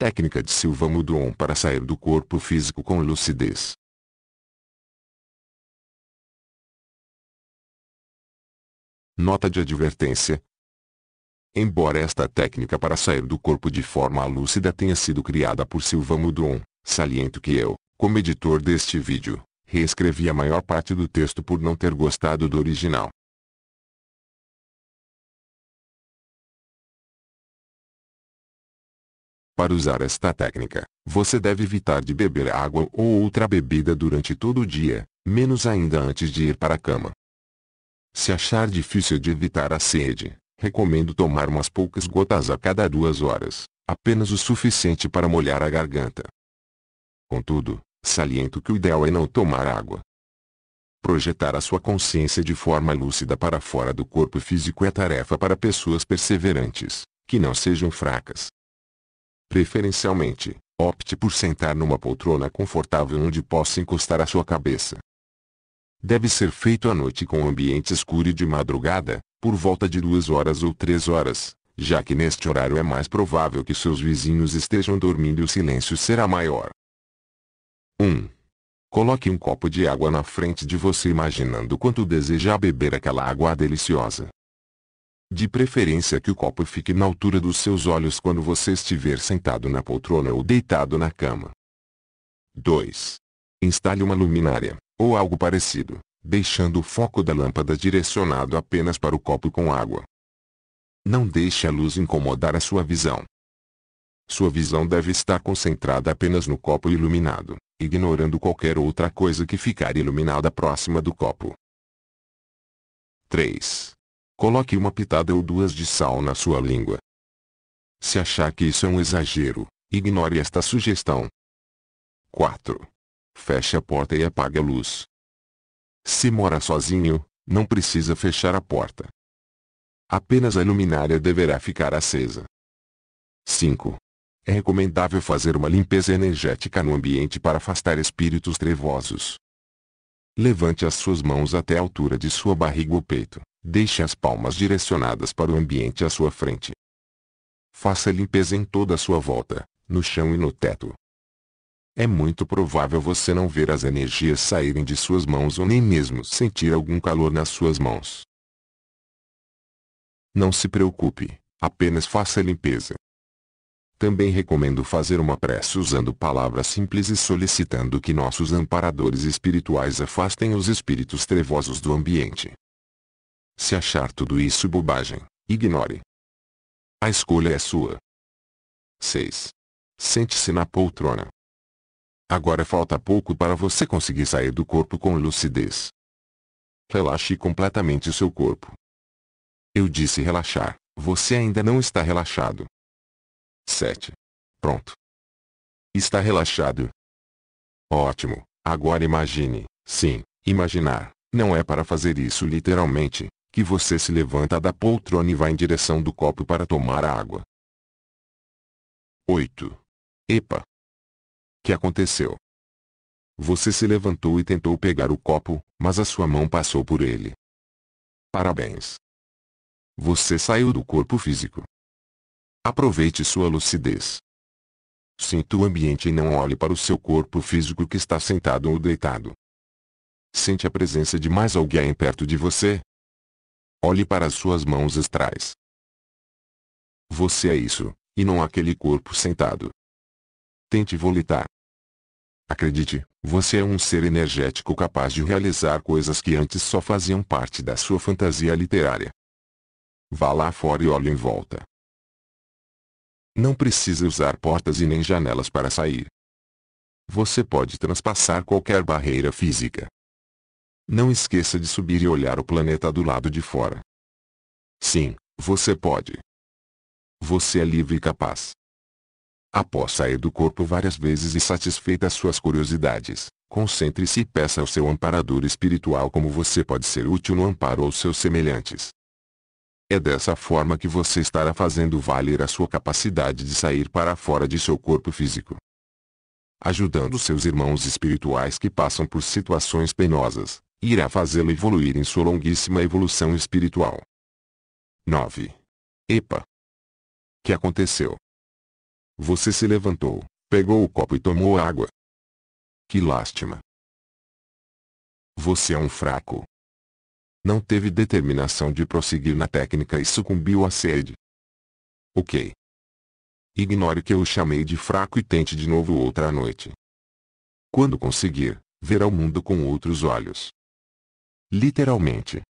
Técnica de Silva Mudon para sair do corpo físico com lucidez. Nota de advertência. Embora esta técnica para sair do corpo de forma lúcida tenha sido criada por Silva Mudon, saliento que eu, como editor deste vídeo, reescrevi a maior parte do texto por não ter gostado do original. Para usar esta técnica, você deve evitar de beber água ou outra bebida durante todo o dia, menos ainda antes de ir para a cama. Se achar difícil de evitar a sede, recomendo tomar umas poucas gotas a cada duas horas, apenas o suficiente para molhar a garganta. Contudo, saliento que o ideal é não tomar água. Projetar a sua consciência de forma lúcida para fora do corpo físico é tarefa para pessoas perseverantes, que não sejam fracas, Preferencialmente, opte por sentar numa poltrona confortável onde possa encostar a sua cabeça. Deve ser feito à noite com o ambiente escuro e de madrugada, por volta de duas horas ou três horas, já que neste horário é mais provável que seus vizinhos estejam dormindo e o silêncio será maior. 1. Coloque um copo de água na frente de você imaginando quanto deseja beber aquela água deliciosa. De preferência que o copo fique na altura dos seus olhos quando você estiver sentado na poltrona ou deitado na cama. 2. Instale uma luminária, ou algo parecido, deixando o foco da lâmpada direcionado apenas para o copo com água. Não deixe a luz incomodar a sua visão. Sua visão deve estar concentrada apenas no copo iluminado, ignorando qualquer outra coisa que ficar iluminada próxima do copo. 3. Coloque uma pitada ou duas de sal na sua língua. Se achar que isso é um exagero, ignore esta sugestão. 4. Feche a porta e apague a luz. Se mora sozinho, não precisa fechar a porta. Apenas a luminária deverá ficar acesa. 5. É recomendável fazer uma limpeza energética no ambiente para afastar espíritos trevosos. Levante as suas mãos até a altura de sua barriga ou peito. Deixe as palmas direcionadas para o ambiente à sua frente. Faça limpeza em toda a sua volta, no chão e no teto. É muito provável você não ver as energias saírem de suas mãos ou nem mesmo sentir algum calor nas suas mãos. Não se preocupe, apenas faça a limpeza. Também recomendo fazer uma prece usando palavras simples e solicitando que nossos amparadores espirituais afastem os espíritos trevosos do ambiente. Se achar tudo isso bobagem, ignore. A escolha é sua. 6. Sente-se na poltrona. Agora falta pouco para você conseguir sair do corpo com lucidez. Relaxe completamente o seu corpo. Eu disse relaxar, você ainda não está relaxado. 7. Pronto. Está relaxado. Ótimo, agora imagine, sim, imaginar, não é para fazer isso literalmente, que você se levanta da poltrona e vai em direção do copo para tomar a água. 8. Epa! Que aconteceu? Você se levantou e tentou pegar o copo, mas a sua mão passou por ele. Parabéns! Você saiu do corpo físico. Aproveite sua lucidez. Sinta o ambiente e não olhe para o seu corpo físico que está sentado ou deitado. Sente a presença de mais alguém perto de você, Olhe para as suas mãos estrais. Você é isso, e não aquele corpo sentado. Tente volitar. Acredite, você é um ser energético capaz de realizar coisas que antes só faziam parte da sua fantasia literária. Vá lá fora e olhe em volta. Não precisa usar portas e nem janelas para sair. Você pode transpassar qualquer barreira física. Não esqueça de subir e olhar o planeta do lado de fora. Sim, você pode. Você é livre e capaz. Após sair do corpo várias vezes e satisfeita suas curiosidades, concentre-se e peça ao seu amparador espiritual como você pode ser útil no amparo aos seus semelhantes. É dessa forma que você estará fazendo valer a sua capacidade de sair para fora de seu corpo físico. Ajudando seus irmãos espirituais que passam por situações penosas, irá fazê-lo evoluir em sua longuíssima evolução espiritual. 9. Epa! Que aconteceu? Você se levantou, pegou o copo e tomou água. Que lástima! Você é um fraco. Não teve determinação de prosseguir na técnica e sucumbiu à sede. Ok. Ignore que eu o chamei de fraco e tente de novo outra noite. Quando conseguir, verá o mundo com outros olhos. Literalmente